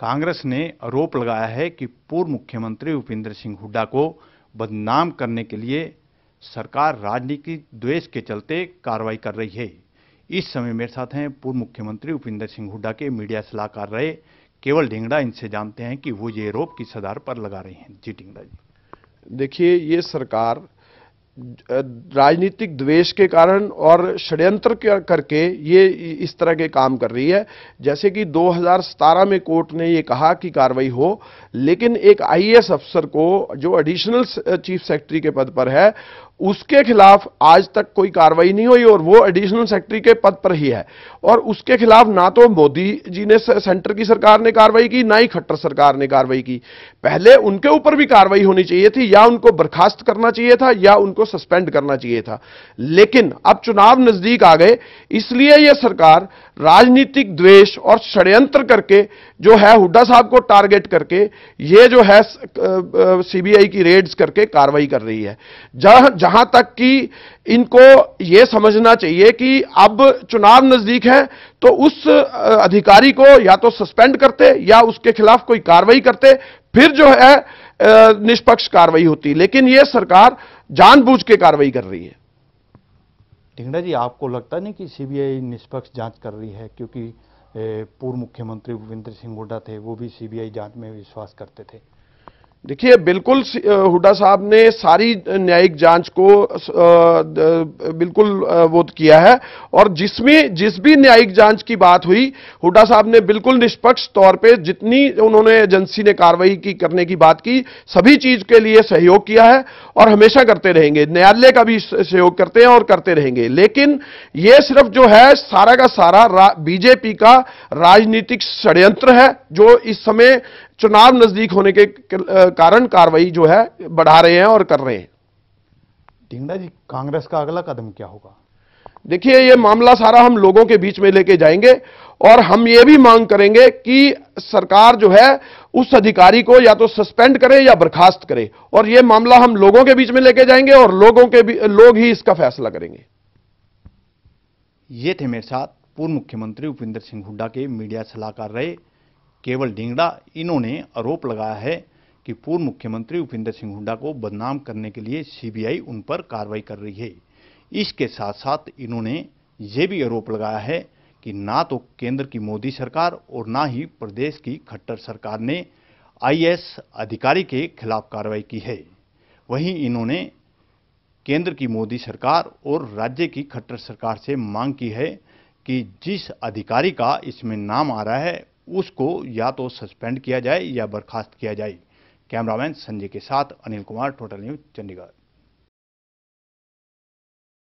कांग्रेस ने आरोप लगाया है कि पूर्व मुख्यमंत्री उपेंद्र सिंह हुड्डा को बदनाम करने के लिए सरकार राजनीतिक द्वेष के चलते कार्रवाई कर रही है इस समय मेरे साथ हैं पूर्व मुख्यमंत्री उपेंद्र सिंह हुड्डा के मीडिया सलाहकार रहे केवल ढिंगड़ा इनसे जानते हैं कि वो ये आरोप किस आधार पर लगा रहे हैं जी ढिंगड़ा जी देखिए ये सरकार राजनीतिक द्वेष के कारण और षड्यंत्र करके ये इस तरह के काम कर रही है जैसे कि 2017 में कोर्ट ने ये कहा कि कार्रवाई हो लेकिन एक आईएएस अफसर को जो एडिशनल चीफ सेक्रेटरी के पद पर है उसके खिलाफ आज तक कोई कार्रवाई नहीं हुई और वो एडिशनल सेक्रेटरी के पद पर ही है और उसके खिलाफ ना तो मोदी जी ने सेंटर की सरकार ने कार्रवाई की ना ही खट्टर सरकार ने कार्रवाई की पहले उनके ऊपर भी कार्रवाई होनी चाहिए थी या उनको बर्खास्त करना चाहिए था या उनको सस्पेंड करना चाहिए था लेकिन अब चुनाव नजदीक आ गए इसलिए यह सरकार राजनीतिक द्वेष और षड्यंत्र करके जो है हुड्डा साहब को टारगेट करके ये जो है सीबीआई की रेड्स करके कार्रवाई कर रही है जहां यहां तक कि इनको ये समझना चाहिए कि अब चुनाव नजदीक है तो उस अधिकारी को या तो सस्पेंड करते या उसके खिलाफ कोई कार्रवाई करते फिर जो है निष्पक्ष कार्रवाई होती लेकिन यह सरकार जानबूझ के कार्रवाई कर रही है ढिंगड़ा जी आपको लगता नहीं कि सीबीआई निष्पक्ष जांच कर रही है क्योंकि पूर्व मुख्यमंत्री भूपेंद्र सिंह हुड्डा थे वो भी सीबीआई जांच में विश्वास करते थे देखिए बिल्कुल हुडा साहब ने सारी न्यायिक जांच को बिल्कुल वो किया है और जिसमें जिस भी न्यायिक जांच की बात हुई हुडा साहब ने बिल्कुल निष्पक्ष तौर पे जितनी उन्होंने एजेंसी ने कार्रवाई की करने की बात की सभी चीज के लिए सहयोग किया है और हमेशा करते रहेंगे न्यायालय का भी सहयोग करते हैं और करते रहेंगे लेकिन ये सिर्फ जो है सारा का सारा बीजेपी का राजनीतिक षड्यंत्र है जो इस समय चुनाव नजदीक होने के कारण कार्रवाई जो है बढ़ा रहे हैं और कर रहे हैं ढिंगड़ा जी कांग्रेस का अगला कदम क्या होगा देखिए ये मामला सारा हम लोगों के बीच में लेके जाएंगे और हम ये भी मांग करेंगे कि सरकार जो है उस अधिकारी को या तो सस्पेंड करे या बर्खास्त करे और ये मामला हम लोगों के बीच में लेके जाएंगे और लोगों के लोग ही इसका फैसला करेंगे ये थे मेरे साथ पूर्व मुख्यमंत्री उपेंद्र सिंह हुड्डा के मीडिया सलाहकार रहे केवल ढींगड़ा इन्होंने आरोप लगाया है कि पूर्व मुख्यमंत्री उपेंद्र सिंह हुड्डा को बदनाम करने के लिए सीबीआई उन पर कार्रवाई कर रही है इसके साथ साथ इन्होंने ये भी आरोप लगाया है कि ना तो केंद्र की मोदी सरकार और ना ही प्रदेश की खट्टर सरकार ने आईएएस अधिकारी के खिलाफ कार्रवाई की है वहीं इन्होंने केंद्र की मोदी सरकार और राज्य की खट्टर सरकार से मांग की है कि जिस अधिकारी का इसमें नाम आ रहा है उसको या तो सस्पेंड किया जाए या बर्खास्त किया जाए कैमरामैन संजय के साथ अनिल कुमार टोटल न्यूज चंडीगढ़